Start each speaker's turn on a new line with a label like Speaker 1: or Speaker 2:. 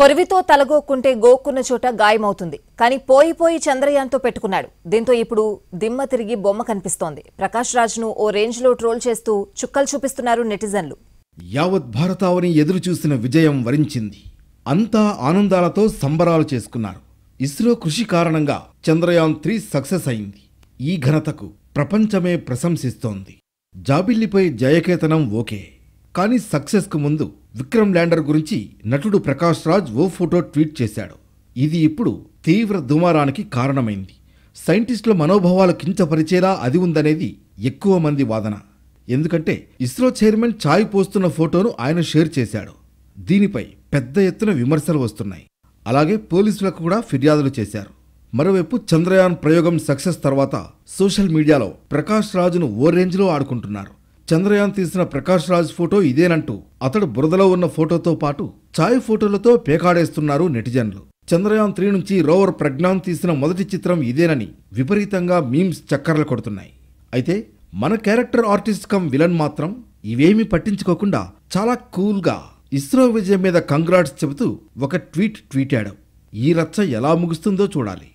Speaker 1: కొరివితో తలగోక్కుంటే గోక్కున్న చోట గాయమవుతుంది కానీ పోయి పోయి చంద్రయాన్తో పెట్టుకున్నాడు దీంతో ఇప్పుడు దిమ్మ తిరిగి బొమ్మ కనిపిస్తోంది ప్రకాష్ రాజ్ను ఓ రేంజ్లో ట్రోల్ చేస్తూ చుక్కలు చూపిస్తున్నారు నెటిజన్లు
Speaker 2: యావత్ భారతావని ఎదురు చూసిన విజయం వరించింది అంతా ఆనందాలతో సంబరాలు చేసుకున్నారు ఇస్రో కృషి కారణంగా చంద్రయాన్ త్రీ సక్సెస్ అయింది ఈ ఘనతకు ప్రపంచమే ప్రశంసిస్తోంది జాబిల్లిపై జయకేతనం ఓకే కానీ సక్సెస్కు ముందు విక్రమ్ ల్యాండర్ గురించి నటుడు ప్రకాష్ రాజ్ ఓ ఫోటో ట్వీట్ చేశాడు ఇది ఇప్పుడు తీవ్ర దుమారానికి కారణమైంది సైంటిస్టుల మనోభావాలు కించపరిచేలా అది ఉందనేది ఎక్కువ మంది వాదన ఎందుకంటే ఇస్రో చైర్మన్ ఛాయ్ పోస్తున్న ఫోటోను ఆయన షేర్ చేశాడు దీనిపై పెద్ద ఎత్తున విమర్శలు వస్తున్నాయి అలాగే పోలీసులకు కూడా ఫిర్యాదులు చేశారు మరోవైపు చంద్రయాన్ ప్రయోగం సక్సెస్ తర్వాత సోషల్ మీడియాలో ప్రకాష్ రాజును ఓ రేంజ్లో ఆడుకుంటున్నారు చంద్రయాన్ తీసిన ప్రకాష్ రాజ్ ఫోటో ఇదేనంటూ అతడు బురదలో ఉన్న ఫోటోతో పాటు ఛాయ్ ఫోటోలతో పేకాడేస్తున్నారు నెటిజన్లు చంద్రయాన్ త్రీ నుంచి రోవర్ ప్రజ్ఞాన్ తీసిన మొదటి చిత్రం ఇదేనని విపరీతంగా మీమ్స్ చక్కర్లు కొడుతున్నాయి అయితే మన క్యారెక్టర్ ఆర్టిస్ట్ కమ్ విలన్ మాత్రం ఇవేమీ పట్టించుకోకుండా చాలా కూల్గా ఇస్రో విజయం మీద కంగ్రాట్స్ చెబుతూ ఒక ట్వీట్ ట్వీటాడు ఈ రచ్చ ఎలా ముగుస్తుందో చూడాలి